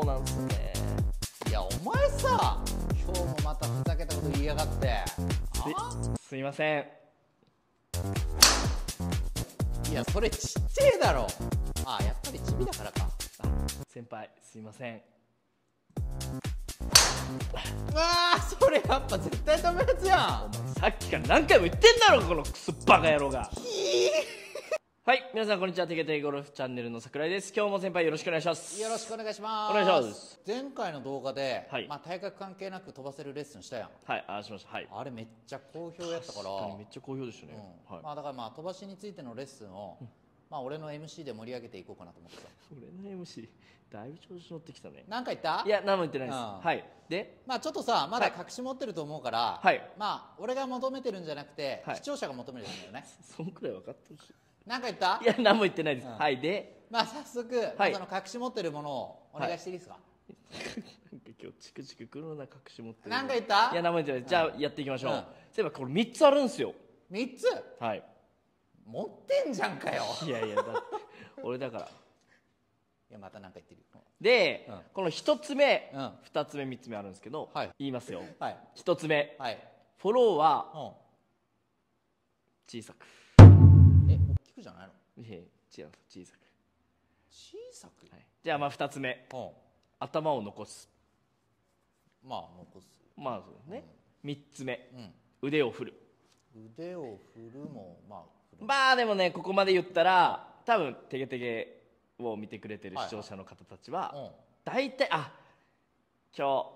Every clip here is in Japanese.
うなんすねいやお前さ今日もまたふざけたこと言いやがってすすいませんいやそれちっちゃいだろあやっぱりチビだからか先輩すいませんうーそれやっぱ絶対ダメなやつやんお前さっきから何回も言ってんだろこのクソバカ野郎がひーはい、皆さんこんにちは。テケテゴルフチャンネルの桜井です。今日も先輩よろしくお願いします。よろしくお願いします。お願いします。前回の動画で、はい、まあ体格関係なく飛ばせるレッスンしたやん。はい、あしました。はい。あれめっちゃ好評やったから。めっちゃ好評でしたね、うん、はい。まあだからまあ飛ばしについてのレッスンを、うん、まあ俺の MC で盛り上げていこうかなと思ってた。俺の MC だいぶ調子乗ってきたね。なんか言った？いや、何も言ってないです。うん、はい。で、まあちょっとさ、まだ隠し持ってると思うから、はい。まあ俺が求めてるんじゃなくて、はい、視聴者が求めてるんだよね。そ んくらい分かってほしい。何か言ったいや何も言ってないです、うん、はいでまあ早速、はい、その隠し持ってるものをお願いしていいですか、はい、今日チクチク黒な隠し持ってる何か言ったいや何も言ってない、うん、じゃあやっていきましょう、うん、そういえばこれ3つあるんですよ3つはい持ってんじゃんかよいやいやだ俺だからいやまた何か言ってるで、うん、この1つ目、うん、2つ目3つ目あるんですけど、はい、言いますよ、はい、1つ目、はい、フォローは小さくくじゃないのいえ違う小さく、小さく、はい、じゃあまあ2つ目うん頭を残すまあ残すまあそうね、3つ目うん腕を振る腕を振るもまあまあでもねここまで言ったら多分「てげてげ」を見てくれてる視聴者の方たちは、うん大体あ今日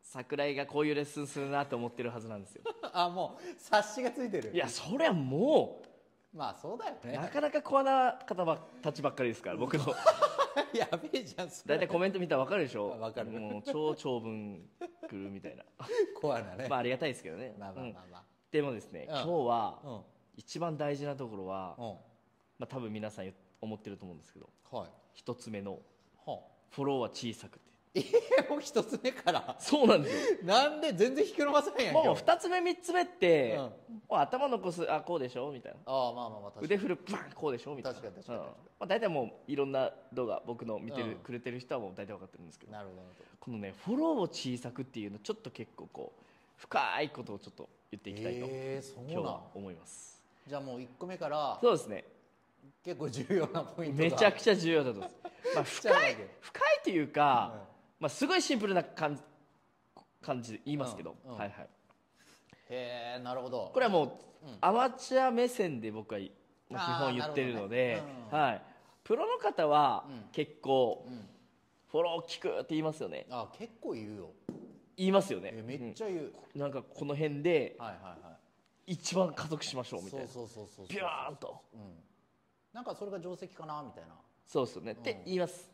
桜井がこういうレッスンするなと思ってるはずなんですよ あもう察しがついてるいやそりゃもうまあそうだよねなかなかアな方ばたちばっかりですから僕の やべえじゃん大体コメント見たら分かるでしょ分かるもう超長文くるみたいなコア なねまあありがたいですけどねまあまあまあまあ、うん、でもですね、うん、今日は、うん、一番大事なところは、まあ多分皆さん思ってると思うんですけど、はい、一つ目の、はあ、フォローは小さくてもう一つ目からそうなんですよなんで全然引き伸ばせんやんもう2つ目3つ目って、うん、もう頭のこすあこうでしょみたいなあまあまあまあ腕振るバンこうでしょみたいな確かに確かに、うん、まあ、大体もういろんな動画僕の見てる、うん、くれてる人はもう大体分かってるんですけどなるほどこのねフォローを小さくっていうのちょっと結構こう深いことをちょっと言っていきたいと、えー、今日は思いますじゃあもう1個目からそうですね結構重要なポイントめちゃくちゃ重要だと思います、まあ、深い深いというか、まあ、すごいシンプルな感じ感じで言いますけど、うんうん、はいはいへえなるほどこれはもう、アマチュア目線で僕は基本言ってるので、ねうん、はい、プロの方は結構、フォロー聞くって言いますよねあ結構言うよ言いますよねめっちゃ言う、うん、なんかこの辺で、はいはいはい、一番加速しましょうみたいなそうそうそうそうビューンと、うん、なんかそれが定石かなみたいなそうですよね、って言います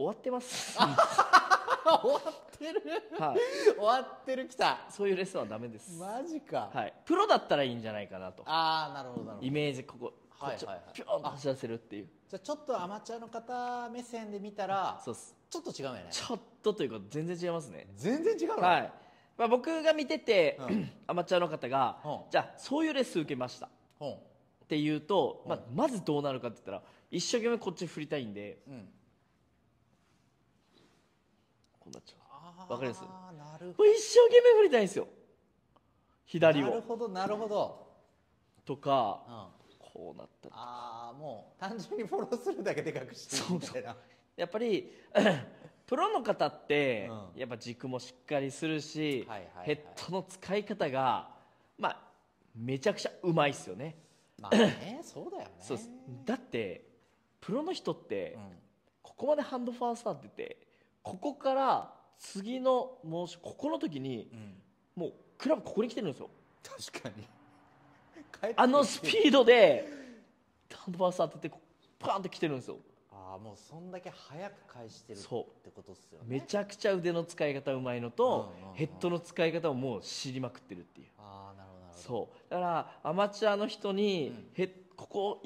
終わってます 終わってる、はい、終わってるきたそういうレッスンはダメですマジか、はい、プロだったらいいんじゃないかなとああなるほどなるほどイメージここはいピョンと走らせるっていうじゃあちょっとアマチュアの方目線で見たらそうっすちょっと違うよねちょっとというか全然違いますね全然違うの、はいまあ、僕が見てて、うん、アマチュアの方が、うん、じゃあそういうレッスン受けました、うん、っていうと、まあ、まずどうなるかって言ったら一生懸命こっち振りたいんで、うんになっちゃうわかります一生懸命振りたいんですよ左をなるほどなるほどとか、うん、こうなったりああもう単純にフォローするだけでかくしてみたいなやっぱり プロの方って、うん、やっぱ軸もしっかりするし、はいはいはい、ヘッドの使い方がまあめちゃくちゃうまいっすよね。まあねそうだよねそうだってプロの人って、うん、ここまでハンドファースターっててここから次の申しここの時に、もうクラブここに来てるんですよ確かにあのスピードでハンドパス当ててパーンって来てるんですよああもうそんだけ早く返してるってことっすよねめちゃくちゃ腕の使い方うまいのと、ヘッドの使い方をもう知りまくってるっていうああなるほどそうだからアマチュアの人にうん、ここを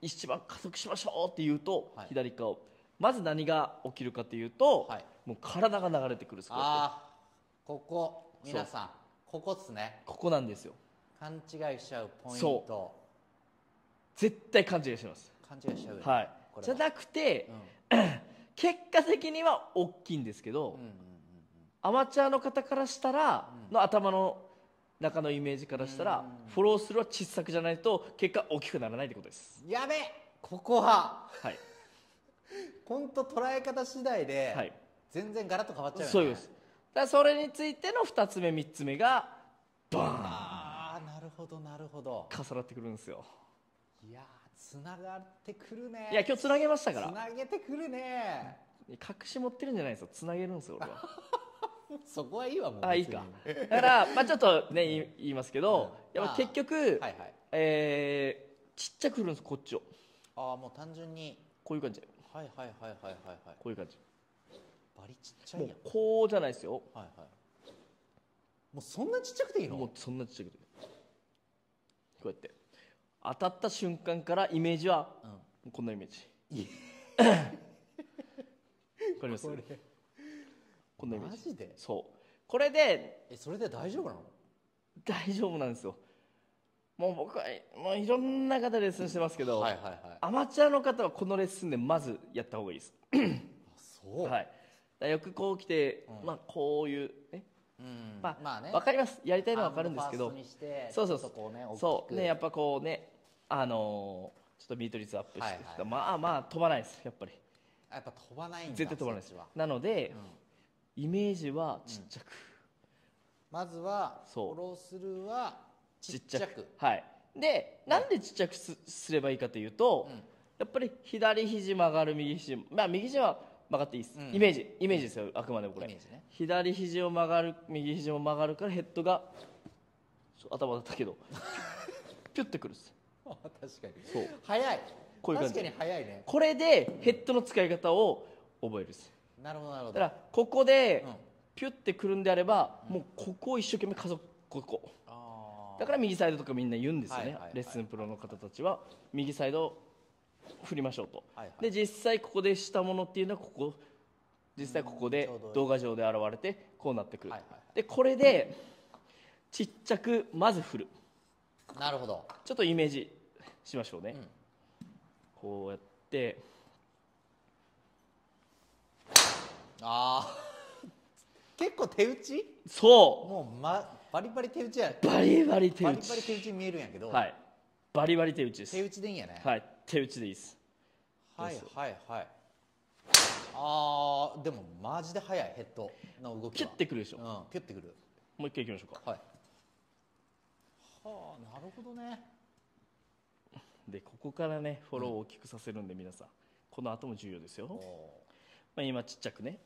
一番加速しましょうって言うと、はい、左側をまず何が起きるかというと、はい、もう体が流れてくるこあここ皆さんここっすねここなんですよ勘違いしちゃうポイント絶対勘違いします勘違いしちゃう、はい、じゃなくて、うん、結果的には大きいんですけど、うんうんうんうん、アマチュアの方からしたら、うん、の頭の中のイメージからしたら、うん、フォロースルーは小さくじゃないと結果大きくならないってことですやべここははい本当捉え方次第で、はい、全然ガラッと変わっちゃうよねそうですだそれについての2つ目3つ目がバーンああなるほどなるほど重なってくるんですよいやつながってくるねいや今日つなげましたからつなげてくるね隠し持ってるんじゃないですよつなげるんですよ俺は そこはいいわもうあいいかだからまあちょっとね 言いますけど、うん、やっぱ結局、はいはい、えー、ちっちゃく振るんですこっちをああもう単純にこういう感じよはいはいはいはいはいはいこういう感じバリちっちゃいやんうこうじゃないですよはいはいもうそんなちっちゃくていいのもうそんなちっちゃくてこうやって当たった瞬間からイメージは、うん、こんなイメージわかりますここんなイメーマジでそうこれでえそれで大丈夫なの大丈夫なんですよもう僕は、もういろんな方レッスンしてますけど、はいはいはい、アマチュアの方はこのレッスンでまずやったほうがいいです。そう、はい、だよくこう来て、うん、まあこういう、ねうんまあ、まあね、分かりますやりたいのは分かるんですけどそうそうそう、ね、そうねやっぱこうねあのー、ちょっとビート率アップして、はいはい、まあまあ飛ばないですやっぱりやっぱ飛ばないんだ絶対飛ばないですなので、うん、イメージはちっちゃく、まずはフォロースルーはちっちゃくはいでなんでちっちゃくすすればいいかというと、うん、やっぱり左肘曲がる右肘まあ右肘は曲がっていいです、うん、イメージイメージですよ、あくまでもこれ、ね、左肘を曲がる右肘を曲がるからヘッドが頭だったけど ピュッてくるんす 確かにそう早いこういう感じ確かに早いねこれでヘッドの使い方を覚えるっすなるほどなるほどだからここで、ピュッてくるんであれば、もうここを一生懸命加速ここだから右サイドとかみんな言うんですよね、はいはいはい、レッスンプロの方たちは右サイド振りましょうと、はいはい、で実際ここでしたものっていうのはここ実際ここで動画上で現れてこうなってくる、はいはいはい、でこれでちっちゃくまず振るなるほどちょっとイメージしましょうね、うん、こうやってああ 結構手打ちそうもう、ま、バリバリ手打ちやバリバリ手打ちバリバリ手打ち見えるんやけど、はい、バリバリ手打ちです手打ちでいいんやねはい手打ちでいいですはいはいはいあーでもマジで速いヘッドの動きキュッてくるでしょ、うん、キュッてくるもう一回いきましょうかはいはあなるほどねでここからねフォローを大きくさせるんで、うん、皆さんこの後も重要ですよ、まあ、今ちっちゃくね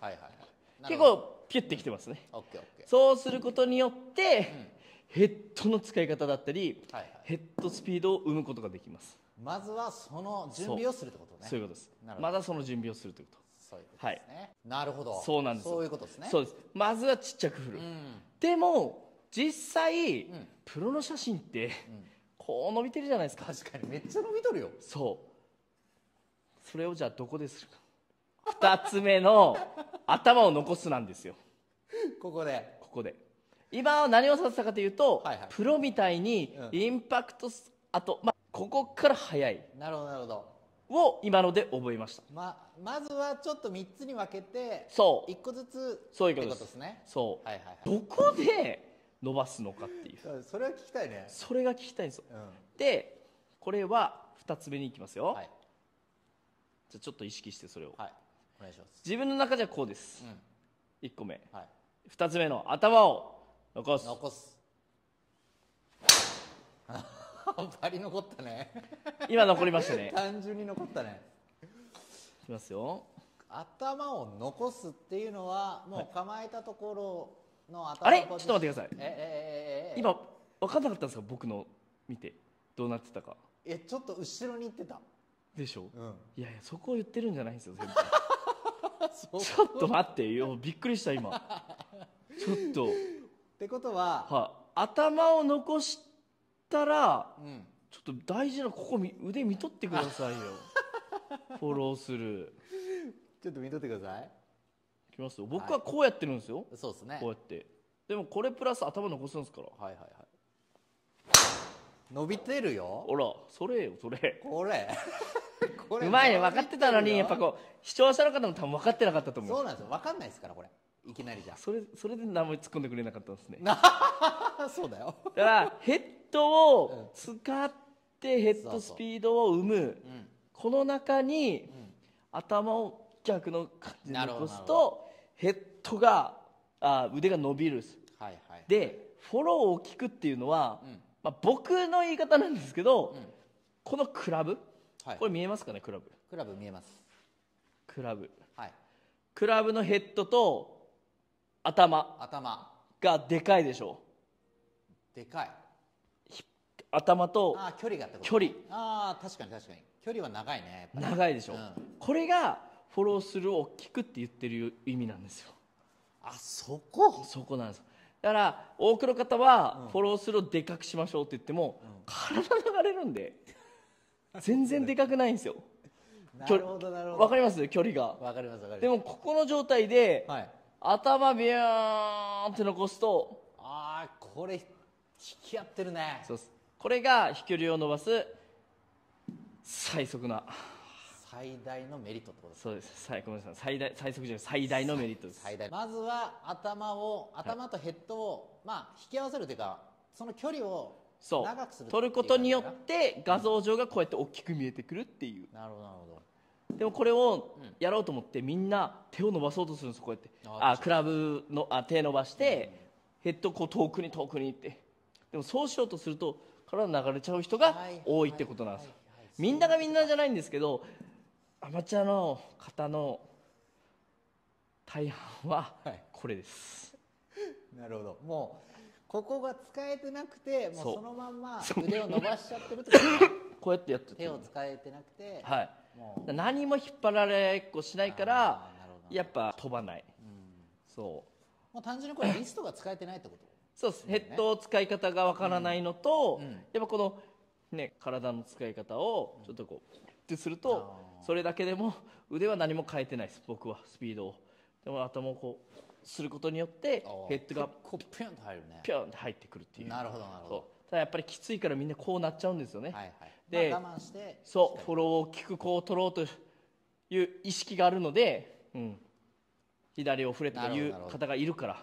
はいはいはい結構ピュッてきてますね、うん、そうすることによって、うん、ヘッドの使い方だったり、はいはい、ヘッドスピードを生むことができますまずはその準備をするってことねそういうことですまだその準備をするってことそういうことですね、はい、なるほどそうなんですそういうことですねそうですまずはちっちゃく振る、うん、でも実際、うん、プロの写真って、こう伸びてるじゃないですか確かにめっちゃ伸びとるよそうそれをじゃあどこでするか2つ目の頭を残すなんですよここでここで今は何をさせたかというと、はいはい、プロみたいにインパクト、うん、あと、ま、ここから速いなるほどなるほどを今ので覚えました、ままずはちょっと3つに分けてそう1個ずつそういうことですねそう、はいはいはい、どこで伸ばすのかっていうそれは聞きたいねそれが聞きたいんですよ、うん、でこれは2つ目にいきますよ、はい、じゃあちょっと意識してそれを、はいお願いします自分の中じゃこうです、1個目、はい2つ目の頭を残す残す バリ残ったね今残りましたね 単純に残ったねいきますよ頭を残すっていうのはもう構えたところの頭あれちょっと待ってくださいええええ今分かんなかったんですか僕の見てどうなってたかえちょっと後ろに行ってたでしょ、うんいやいやそこを言ってるんじゃないんですよ全部ちょっと待ってよびっくりした今ちょっとってことは、は頭を残したら、うん、ちょっと大事なここ腕見とってくださいよ フォローするちょっと見とってくださいいきますよ僕はこうやってるんですよ、はい、そうですねこうやってでもこれプラス頭残すんですからはいはいはい伸びてるよほらそれよそれこれこれうまいね分かってたのにやっぱこう視聴者の方も多分分かってなかったと思うそうなんですよ分かんないですからこれいきなりじゃそれそれで何も突っ込んでくれなかったんですね そうだよだからヘッドを使ってヘッドスピードを生む、うん、この中に、うん、頭を逆の感じに残すとヘッドがあ腕が伸びる、はいはい、でフォローを聞くっていうのは、うん、まあ、僕の言い方なんですけど、このクラブはい、これ見えますかねクラブクラブ見えますクラブはいクラブのヘッドと頭頭がでかいでしょうでかい頭とあ距離が距離あ確かに確かに距離は長いね長いでしょ、うん、これがフォロースルーを大きくって言ってる意味なんですよあそこそこなんですだから多くの方はフォロースルーをでかくしましょうって言っても、うん、体流れるんで全然でかくないんですよなるほどなるほどわかります距離がわかりますわかりますでもここの状態で、はい、頭ビューンって残すとああこれ引き合ってるねそうですこれが飛距離を伸ばす最速な最大のメリットってことですそうです最ごめんなさい最大最速じゃない最大のメリットです最大まずは頭を頭とヘッドを、はい、まあ引き合わせるというかその距離をそう長くする撮ることによって画像上がこうやって大きく見えてくるっていうなるほどなるほどでもこれをやろうと思ってみんな手を伸ばそうとするんですこうやってあクラブのあ手伸ばして、ヘッドこう遠くに遠くにってでもそうしようとすると体流れちゃう人が多いってことなんですよみんながみんなじゃないんですけどアマチュアの方の大半はこれです、はい、なるほどもうここが使えてなくてもうそのまんま腕を伸ばしちゃってると、か こうやってやって手を使えてなくて、はい、も何も引っ張られっこしないからやっぱ飛ばない、うん、そうもう単純にこれリストが使えてないってことそうです、ヘッド使い方がわからないのと、うんうん、やっぱこのね体の使い方をちょっとこう、ってするとそれだけでも腕は何も変えてないです僕はスピードをでも頭をこうすることによってヘッドがピョンと入るねピョンって入ってくるっていうなるほどなるほどただやっぱりきついからみんなこうなっちゃうんですよね、はいはい、で、まあ、そうフォローをきくこう取ろうという意識があるので、うん、左を振れとかいう方がいるから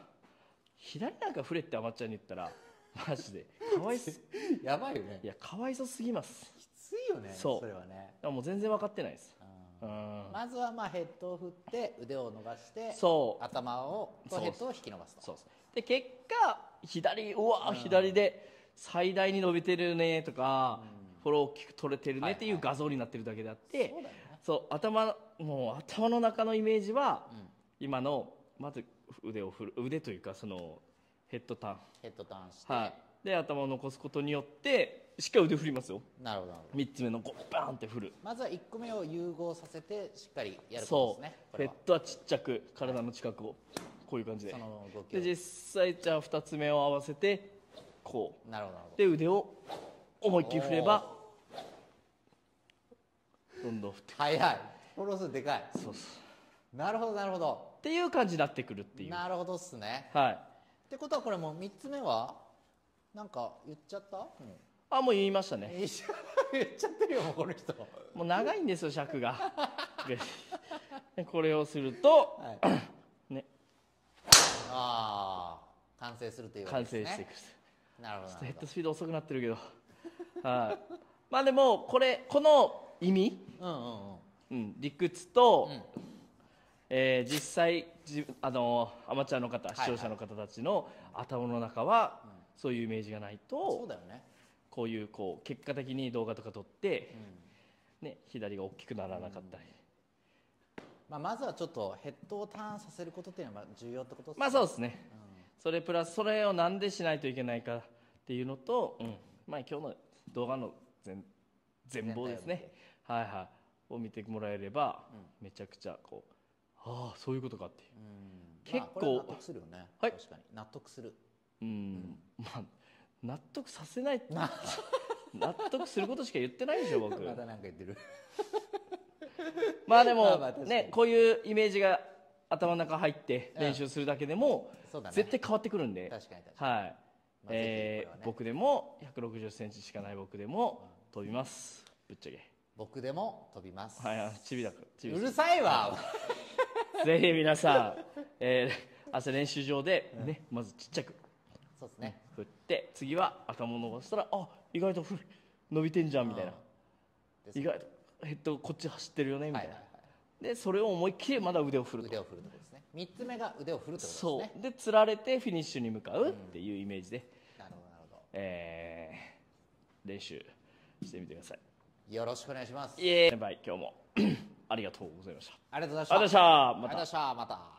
左なんか振れってアマちゃんに言ったら マジでかわいそ やばいよねいやかわいそすぎますきついよねそうそれはねもう全然分かってないです、うんまずはまあヘッドを振って腕を伸ばしてそう頭をとヘッドを引き伸ばすとで結果左うわ、うん、左で最大に伸びてるねとか、うん、フォロー大きく取れてるねっていう画像になってるだけであって、はいはいそう、頭もう頭の中のイメージは、うん、今のまず腕を振る腕というかそのヘッドターンヘッドターンして、はいで頭を残すことによってしっかり腕振りますよなるほどなるほど3つ目のこうバーンって振るまずは1個目を融合させてしっかりやることですねそうペットはちっちゃく体の近くをこういう感じでその動きで実際じゃあ2つ目を合わせてこうなるほどなるほどで腕を思いっきり振ればどんどん振って早いフォロースでかいそうそうなるほどなるほどっていう感じになってくるっていうなるほどっすねはいってことはこれもう3つ目はなんか言っちゃったもうあもう言いましたね 言っちゃってるよもうこの人もう長いんですよ尺が これをすると、はい、ねああ完成するというわけですね完成していくなるほどヘッドスピード遅くなってるけどはいまあでもこれこの意味、うんうんうんうん、理屈と、うん、えー、実際あのアマチュアの方視聴者の方たちの頭の中は、はいはいそういうイメージがないとそうだよねこういうこう結果的に動画とか撮って、うん、ね、左が大きくならなかったり、うん、まあ、まずはちょっとヘッドをターンさせることっていうのは重要ってことですねまあそうですね、うん、それプラスそれをなんでしないといけないかっていうのと、まあ、今日の動画の全全貌ですねはいはいを見てもらえれば、めちゃくちゃこうああそういうことかっていう、結構、まあね、はい、納得するうん、まあ納得させない納得することしか言ってないでしょ僕また何か言ってるまあでもねこういうイメージが頭の中入って練習するだけでも、うんね、絶対変わってくるんで確かに確かに、はい、まあ、えー僕でも1 6 0ンチしかない僕でも飛びます、ぶっちゃけ僕でも飛びますはいチビだチビうるさいわぜひ皆さん、えー、朝練習場でね、ね、うん、まずちっちゃくそうですね振って次は頭伸ばしたらあ意外と伸びてんじゃんみたいな、意外とヘッドこっち走ってるよねみたいな、はいはいでそれを思いっきりまだ腕を振ると腕を振るとですね3つ目が腕を振ると、ね、そうでつられてフィニッシュに向かうっていうイメージで、うん、なるほどなるほどえー、練習してみてくださいよろしくお願いします先輩今日も ありがとうございましたありがとうございましたありがとうございましたまた